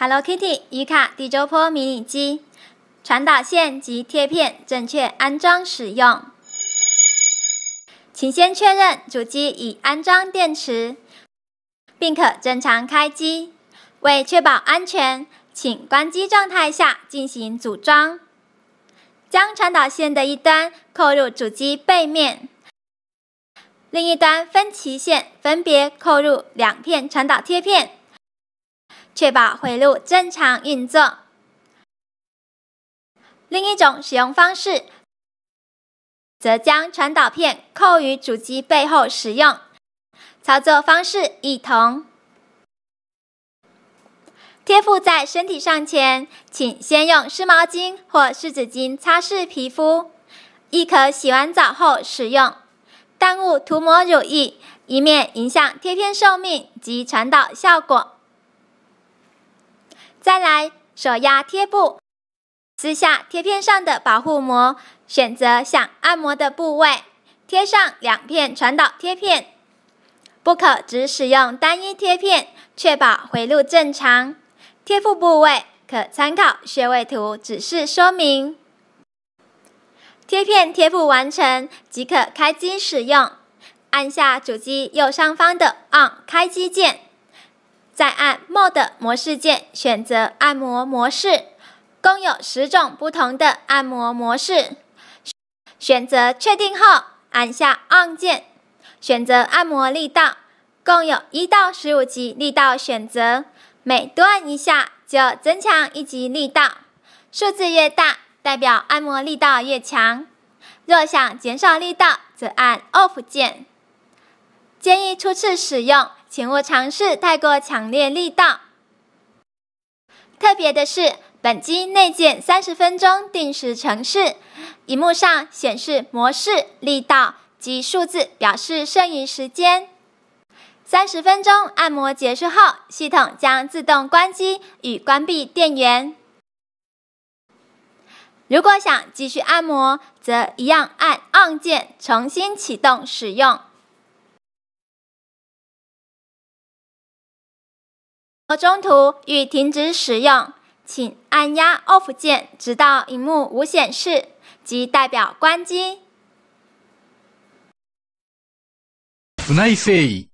Hello Kitty 语卡地周坡迷你机传导线及贴片正确安装使用，请先确认主机已安装电池，并可正常开机。为确保安全，请关机状态下进行组装。将传导线的一端扣入主机背面，另一端分歧线分别扣入两片传导贴片。确保回路正常运作。另一种使用方式，则将传导片扣于主机背后使用，操作方式一同。贴附在身体上前，请先用湿毛巾或湿纸巾擦拭皮肤，亦可洗完澡后使用。但勿涂抹乳液，以免影响贴片寿命及传导效果。再来手压贴布，撕下贴片上的保护膜，选择想按摩的部位，贴上两片传导贴片，不可只使用单一贴片，确保回路正常。贴附部位可参考穴位图指示说明。贴片贴附完成即可开机使用，按下主机右上方的 On 开机键。再按 Mode 模式键选择按摩模式，共有十种不同的按摩模式。选择确定后，按下 On 键，选择按摩力道，共有一到十五级力道选择。每多按一下就增强一级力道，数字越大代表按摩力道越强。若想减少力道，则按 Off 键。建议初次使用。请勿尝试太过强烈力道。特别的是，本机内建三十分钟定时程式，屏幕上显示模式、力道及数字表示剩余时间。三十分钟按摩结束后，系统将自动关机与关闭电源。如果想继续按摩，则一样按 ON 键重新启动使用。若中途欲停止使用，请按压 OFF 键，直到屏幕无显示，即代表关机。不耐正